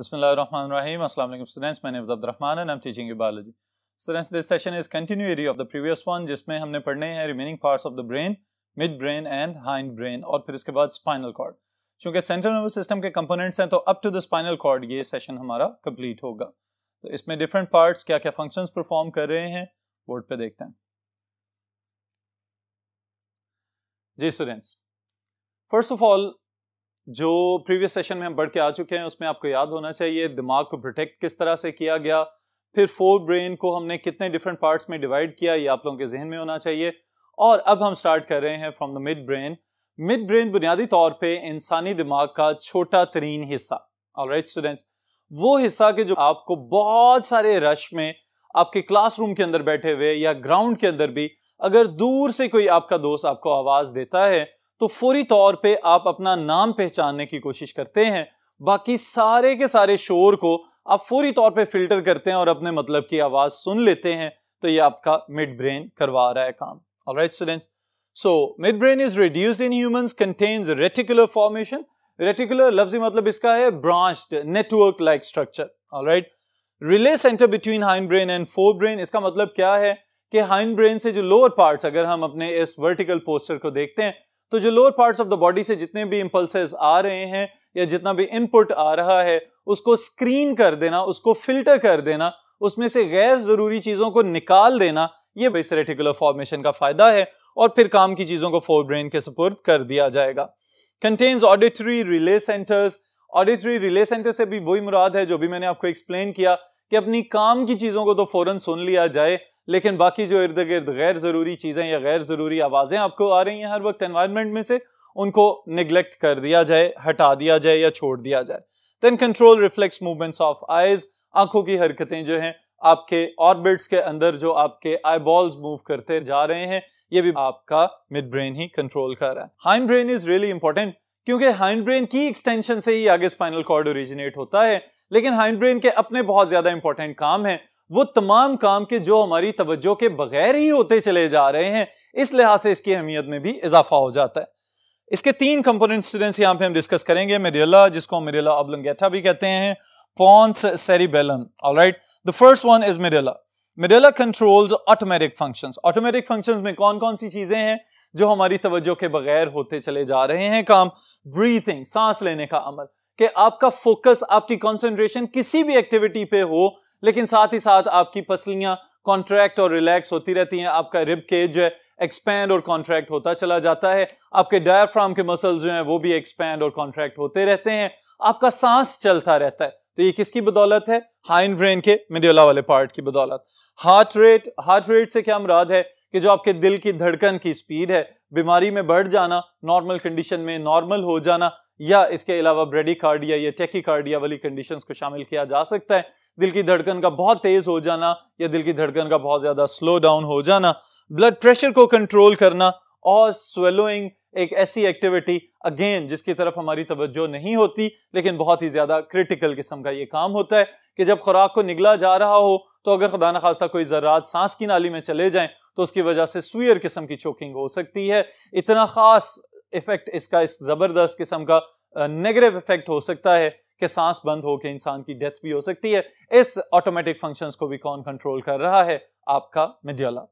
Bismillahirrahmanirrahim. Assalamu alaikum students. My name is Abdurrahman and I'm teaching you biology. Students, this session is continuity of the previous one जिसमें हमने पढ़ने हैं remaining parts of the brain, midbrain and hind brain और फिर इसके बाद spinal cord. चूंकि central nervous system के components हैं तो up to the spinal cord ये session हमारा complete होगा. तो इसमें different parts क्या क्या functions perform कर रहे हैं board पे देखते हैं जी स्टूडेंट्स फर्स्ट ऑफ ऑल जो प्रीवियस सेशन में हम बढ़ के आ चुके हैं उसमें आपको याद होना चाहिए दिमाग को प्रोटेक्ट किस तरह से किया गया फिर फोर ब्रेन को हमने कितने डिफरेंट पार्ट्स में डिवाइड किया ये आप लोगों के जहन में होना चाहिए और अब हम स्टार्ट कर रहे हैं from the midbrain midbrain बुनियादी तौर पे इंसानी दिमाग का छोटा तरीन हिस्सा राइट स्टूडेंट्स वो हिस्सा के जो आपको बहुत सारे रश में आपके क्लासरूम के अंदर बैठे हुए या ग्राउंड के अंदर भी अगर दूर से कोई आपका दोस्त आपको आवाज देता है तो फौरी तौर पे आप अपना नाम पहचानने की कोशिश करते हैं बाकी सारे के सारे शोर को आप फौरी तौर पे फिल्टर करते हैं और अपने मतलब की आवाज सुन लेते हैं तो ये आपका मिड ब्रेन करवा रहा है काम right students so midbrain is reduce in human contains reticular formation reticular लफ्ज मतलब इसका है branched network like structure right relay centre between hindbrain and forebrain इसका मतलब क्या है कि हाइंड ब्रेन से जो लोअर पार्ट्स अगर हम अपने इस वर्टिकल पोस्टर को देखते हैं तो जो lower parts of the body से जितने भी इम्पल्सेस आ रहे हैं या जितना भी इनपुट आ रहा है उसको स्क्रीन कर देना उसको फिल्टर कर देना उसमें से गैर ज़रूरी चीज़ों को निकाल देना ये भाई रेटिकुलर फॉर्मेशन का फ़ायदा है और फिर काम की चीज़ों को फोर ब्रेन के सपोर्ट कर दिया जाएगा contains auditory relay centres auditory relay centre से भी वही मुराद है जो भी मैंने आपको एक्सप्लेन किया कि अपनी काम की चीज़ों को तो फ़ौरन सुन लिया जाए लेकिन बाकी जो इर्द गिर्द गैर ज़रूरी चीज़ें या गैर ज़रूरी आवाज़ें आपको आ रही हैं हर वक्त एनवायरनमेंट में से उनको निगलेक्ट कर दिया जाए हटा दिया जाए या छोड़ दिया जाए then control reflex movements of eyes आंखों की हरकतें जो हैं आपके ऑर्बिट्स के अंदर जो आपके आई बॉल्स मूव करते जा रहे हैं ये भी आपका मिड ब्रेन ही कंट्रोल कर रहा है hindbrain is really important क्योंकि हाइंड ब्रेन की एक्सटेंशन से ही आगे स्पाइनल कॉर्ड ओरिजिनेट होता है लेकिन हाइंड ब्रेन के अपने बहुत ज्यादा इंपॉर्टेंट काम है वो तमाम काम के जो हमारी तवज्जो के बगैर ही होते चले जा रहे हैं इस लिहाज से इसकी अहमियत में भी इजाफा हो जाता है इसके तीन कंपोनेंट स्टूडेंट्स यहाँ पे हम डिस्कस करेंगे मेरेला जिसको हम मेरेला अबलंगेटा भी कहते हैं pons cerebellum right the first one is medulla medulla controls automatic functions automatic functions में कौन कौन सी चीजें हैं जो हमारी तवज्जो के बगैर होते चले जा रहे हैं काम ब्रीथिंग सांस लेने का अमल कि आपका फोकस आपकी कॉन्सेंट्रेशन किसी भी एक्टिविटी पे हो लेकिन साथ ही साथ आपकी पसलियां कॉन्ट्रैक्ट और रिलैक्स होती रहती हैं आपका रिब केज जो है एक्सपैंड और कॉन्ट्रैक्ट होता चला जाता है आपके डायफ्राम के मसल जो हैं वो भी एक्सपैंड और कॉन्ट्रैक्ट होते रहते हैं आपका सांस चलता रहता है तो ये किसकी बदौलत है हाइन ब्रेन के मिडियोला वाले पार्ट की बदौलत हार्ट रेट हार्ट रेट से क्या मुराद है कि जो आपके दिल की धड़कन की स्पीड है बीमारी में बढ़ जाना नॉर्मल कंडीशन में नॉर्मल हो जाना या इसके अलावा ब्रेडी कार्डिया या टेकी कार्डिया वाली कंडीशंस को शामिल किया जा सकता है दिल की धड़कन का बहुत तेज हो जाना या दिल की धड़कन का बहुत ज्यादा स्लो डाउन हो जाना ब्लड प्रेशर को कंट्रोल करना और स्वेलोइंग एक ऐसी एक्टिविटी अगेन जिसकी तरफ हमारी तवज्जो नहीं होती लेकिन बहुत ही ज्यादा क्रिटिकल किस्म का ये काम होता है कि जब खुराक को निगला जा रहा हो तो अगर खुदा न खास्ता कोई जरात सांस की नाली में चले जाएं तो उसकी वजह से स्वीयर किस्म की चोकिंग हो सकती है इतना खास इफेक्ट इसका इस जबरदस्त किस्म का नेगेटिव इफेक्ट हो सकता है कि सांस बंद होकर इंसान की डेथ भी हो सकती है इस ऑटोमेटिक फंक्शंस को भी कौन कंट्रोल कर रहा है आपका medulla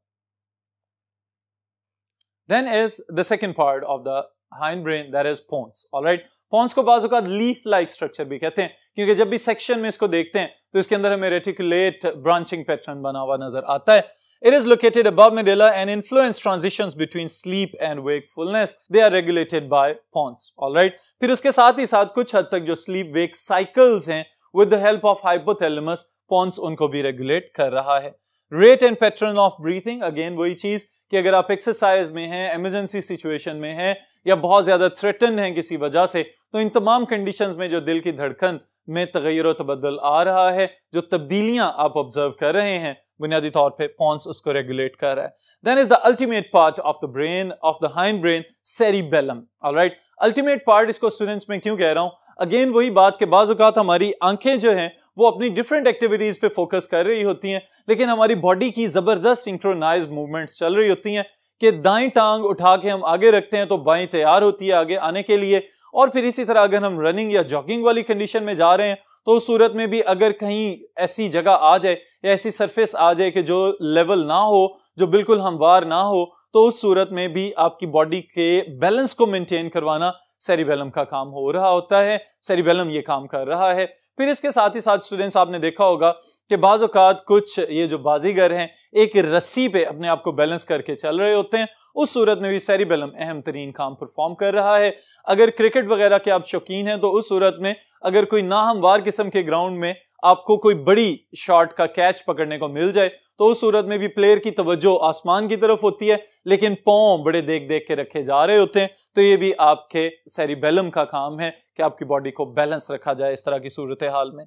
then is the second part of the hindbrain that is pons alright pons को बाजू का लीफ लाइक स्ट्रक्चर भी कहते हैं क्योंकि जब भी सेक्शन में इसको देखते हैं तो इसके अंदर हमें रेटिकुलेट ब्रांचिंग पैटर्न बना हुआ नजर आता है It is located above medulla and influence transitions between sleep and wakefulness. They are regulated by pons. All right. फिर उसके साथ ही साथ कुछ हद तक जो sleep wake cycles हैं with the help of hypothalamus pons उनको भी regulate कर रहा है Rate and pattern of breathing again वही चीज कि अगर आप exercise में हैं emergency situation में हैं या बहुत ज्यादा थ्रेटन है किसी वजह से तो इन तमाम कंडीशंस में जो दिल की धड़कन में तगैर तबदल आ रहा है जो तब्दीलियां आप ऑब्जर्व कर रहे हैं बुनियादी तौर पे पॉन्स उसको रेगुलेट कर रहा है then is the ultimate part of the brain of the hindbrain cerebellum right ultimate part इसको स्टूडेंट्स में क्यों कह रहा हूं अगेन वही बात के बाज़ात हमारी आंखें जो हैं वो अपनी डिफरेंट एक्टिविटीज पे फोकस कर रही होती हैं लेकिन हमारी बॉडी की जबरदस्त सिंक्रोनाइज मूवमेंट्स चल रही होती हैं कि दाई टांग उठा के हम आगे रखते हैं तो बाई तैयार होती है आगे आने के लिए और फिर इसी तरह अगर हम रनिंग या जॉगिंग वाली कंडीशन में जा रहे हैं तो उस सूरत में भी अगर कहीं ऐसी जगह आ जाए या ऐसी सरफेस आ जाए कि जो लेवल ना हो जो बिल्कुल हमवार ना हो तो उस सूरत में भी आपकी बॉडी के बैलेंस को मेंटेन करवाना सेरिबेलम का काम हो रहा होता है सेरिबेलम ये काम कर रहा है फिर इसके साथ ही साथ स्टूडेंट्स आपने देखा होगा कि बाज कुछ ये जो बाजीगर हैं एक रस्सी पे अपने आप को बैलेंस करके चल रहे होते हैं उस सूरत में भी सैरीबेलम अहम तरीन काम परफॉर्म कर रहा है अगर क्रिकेट वगैरह के आप शौकीन हैं तो उस सूरत में अगर कोई नाहमवार किस्म के ग्राउंड में आपको कोई बड़ी शॉट का कैच पकड़ने को मिल जाए तो उस सूरत में भी प्लेयर की तवज्जो आसमान की तरफ होती है लेकिन पौ बड़े देख देख के रखे जा रहे होते हैं तो ये भी आपके सैरिबेलम का काम है कि आपकी बॉडी को बैलेंस रखा जाए इस तरह की सूरत हाल में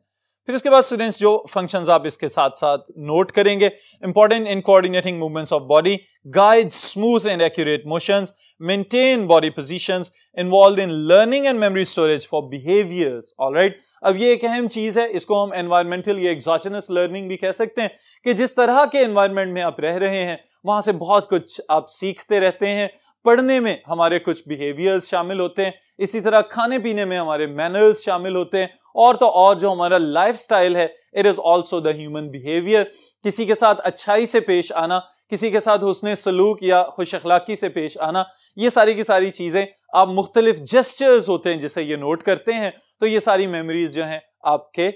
फिर इसके बाद स्टूडेंट्स जो फंक्शंस आप इसके साथ साथ नोट करेंगे important in coordinating movements of body guide smooth and accurate motions maintain body positions involved in learning and memory storage for behaviors all right अब ये एक अहम चीज है इसको हम एनवायरमेंटल ये एग्जॉशनस लर्निंग भी कह सकते हैं कि जिस तरह के एनवायरमेंट में आप रह रहे हैं वहां से बहुत कुछ आप सीखते रहते हैं पढ़ने में हमारे कुछ बिहेवियर्स शामिल होते हैं इसी तरह खाने पीने में हमारे मैनर्स शामिल होते हैं और तो और जो हमारा लाइफ है it is also the human behaviour किसी के साथ अच्छाई से पेश आना किसी के साथ हसन सलूक या खुश अखलाकी से पेश आना ये सारी की सारी चीज़ें आप मुख्तलिफ जेस्टर्स होते हैं जिसे ये नोट करते हैं तो ये सारी मेमोरीज जो हैं आपके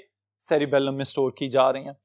सेरिबेलम में स्टोर की जा रही हैं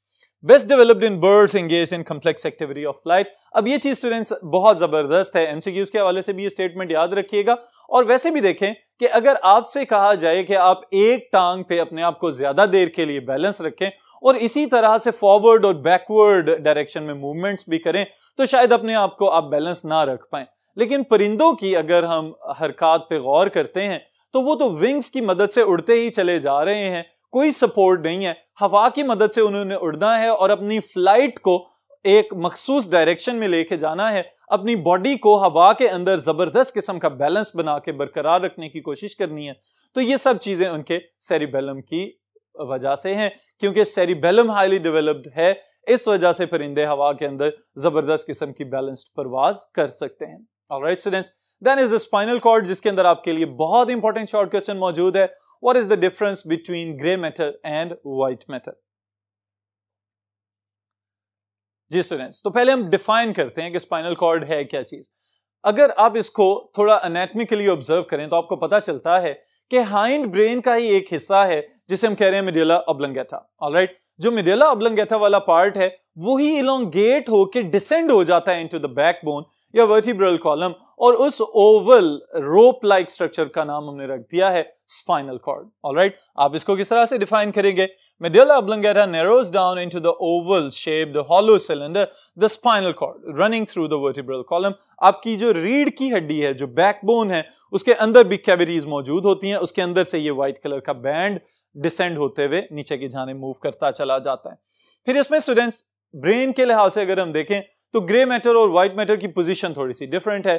best developed in birds engage in complex activity of life अब ये चीज स्टूडेंट्स बहुत जबरदस्त है एमसीक्यूज के हवाले से भी ये स्टेटमेंट याद रखिएगा और वैसे भी देखें कि अगर आपसे कहा जाए कि आप एक टांग पे अपने आप को ज्यादा देर के लिए बैलेंस रखें और इसी तरह से फॉरवर्ड और बैकवर्ड डायरेक्शन में मूवमेंट्स भी करें तो शायद अपने आप को आप बैलेंस ना रख पाए लेकिन परिंदों की अगर हम हरकत पे गौर करते हैं तो वो तो विंग्स की मदद से उड़ते ही चले जा रहे हैं कोई सपोर्ट नहीं है हवा की मदद से उन्होंने उड़ना है और अपनी फ्लाइट को एक मखसूस डायरेक्शन में लेके जाना है अपनी बॉडी को हवा के अंदर जबरदस्त किस्म का बैलेंस बना के बरकरार रखने की कोशिश करनी है तो ये सब चीजें उनके सेरिबेलम की वजह से हैं क्योंकि सेरिबेलम हाईली डेवलप्ड है इस वजह से परिंदे हवा के अंदर जबरदस्त किस्म की बैलेंस्ड परवाज कर सकते हैं alright students then is the spinal cord जिसके अंदर आपके लिए बहुत इंपॉर्टेंट शॉर्ट क्वेश्चन मौजूद है what is the difference between grey matter and white matter जी स्टूडेंट्स तो पहले हम डिफाइन करते हैं कि स्पाइनल कॉर्ड है क्या चीज अगर आप इसको थोड़ा अनेटमिकली ऑब्जर्व करें तो आपको पता चलता है कि हाइंड ब्रेन का ही एक हिस्सा है जिसे हम कह रहे हैं मिडियोला ऑल राइट जो मिडियोला अबलंगेथा वाला पार्ट है वो ही इलोंगेट होके डिसेंड हो जाता है इनटू द बैकबोन या वर्टिब्रल कॉलम और उस ओवल रोप लाइक स्ट्रक्चर का नाम हमने रख दिया है स्पाइनल कॉर्ड ऑल राइट आप इसको किस तरह से डिफाइन करेंगे medulla oblongata narrows down into the oval shaped hollow cylinder the spinal cord running through the vertebral column आपकी जो रीढ़ की हड्डी है जो बैकबोन है उसके अंदर भी कैविटीज मौजूद होती हैं उसके अंदर से ये व्हाइट कलर का बैंड डिसेंड होते हुए नीचे की जाने मूव करता चला जाता है फिर इसमें स्टूडेंट्स ब्रेन के लिहाज से अगर हम देखें तो ग्रे मैटर और व्हाइट मैटर की पोजीशन थोड़ी सी डिफरेंट है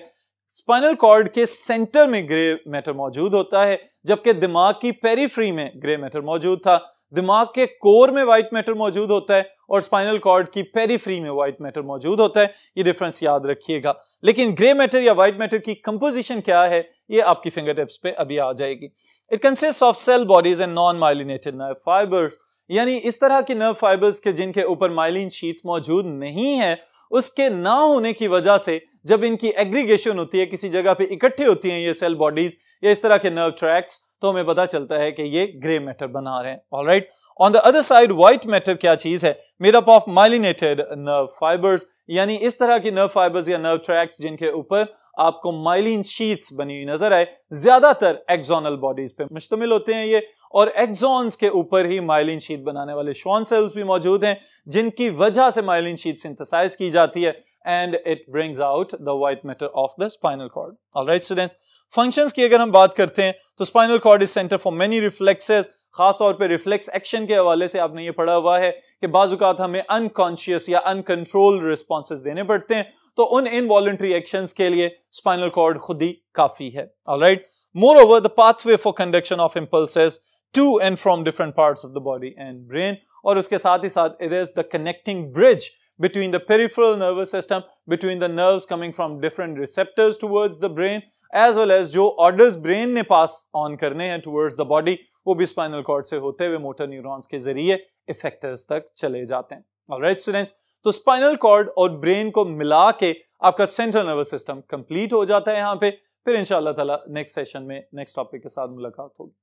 स्पाइनल कॉर्ड के सेंटर में ग्रे मैटर मौजूद होता है जबकि दिमाग की पेरीफ्री में ग्रे मैटर मौजूद था दिमाग के कोर में व्हाइट मैटर मौजूद होता है और स्पाइनल कॉर्ड की पेरीफ्री में व्हाइट मैटर मौजूद होता है ये डिफरेंस याद रखिएगा लेकिन ग्रे मैटर या व्हाइट मैटर की कंपोजिशन क्या है ये आपकी फिंगर टिप्स पे अभी आ जाएगी it consist of cell bodies and non myelinated nerve fibres यानी इस तरह के नर्व फाइबर्स के जिनके ऊपर माइलिन शीत मौजूद नहीं है उसके ना होने की वजह से जब इनकी एग्रीगेशन होती है किसी जगह पे इकट्ठे होती हैं ये सेल बॉडीज या इस तरह के नर्व ट्रैक्ट्स तो हमें पता चलता है कि ये ग्रे मैटर बना रहे हैं all right on the other side white matter क्या चीज है made up of myelinated nerve fibres यानी इस तरह की नर्व फाइबर्स या नर्व ट्रैक्स जिनके ऊपर आपको माइलिन शीट्स बनी हुई नजर आए ज्यादातर एक्सोनल बॉडीज पे मुश्तमिल होते हैं ये और एक्सॉन्स के ऊपर ही माइलिन शीट बनाने वाले श्वान सेल्स भी मौजूद हैं जिनकी वजह से माइलिन शीट सिंथेसाइज की जाती है and it brings out the white matter of the spinal cord alright students functions की अगर हम बात करते हैं तो spinal cord is centre for many reflexes खासतौर पे रिफ्लेक्स एक्शन के हवाले से आपने ये पढ़ा हुआ है कि बाजुकात हमें अनकॉन्शियस या अनकंट्रोल रिस्पॉन्सेज देने पड़ते हैं तो उन इनवॉलेंट्री एक्शन के लिए स्पाइनल कॉर्ड खुद ही काफी है alright moreover the pathway for conduction of impulses to and from different part of the body and brain और उसके साथ ही साथ it is the connecting bridge between the peripheral nervous system, between the nerves coming from different receptors towards the brain, as well as जो orders brain ने pass on करने हैं towards the body वो भी स्पाइनल कॉर्ड से होते हुए motor neurons के जरिए इफेक्टर्स तक चले जाते हैं ऑलराइट students, तो स्पाइनल कॉर्ड और ब्रेन को मिला के आपका सेंट्रल नर्वस सिस्टम कंप्लीट हो जाता है यहाँ पे फिर इंशाल्लाह ताला नेक्स्ट सेशन में नेक्स्ट टॉपिक के साथ मुलाकात होगी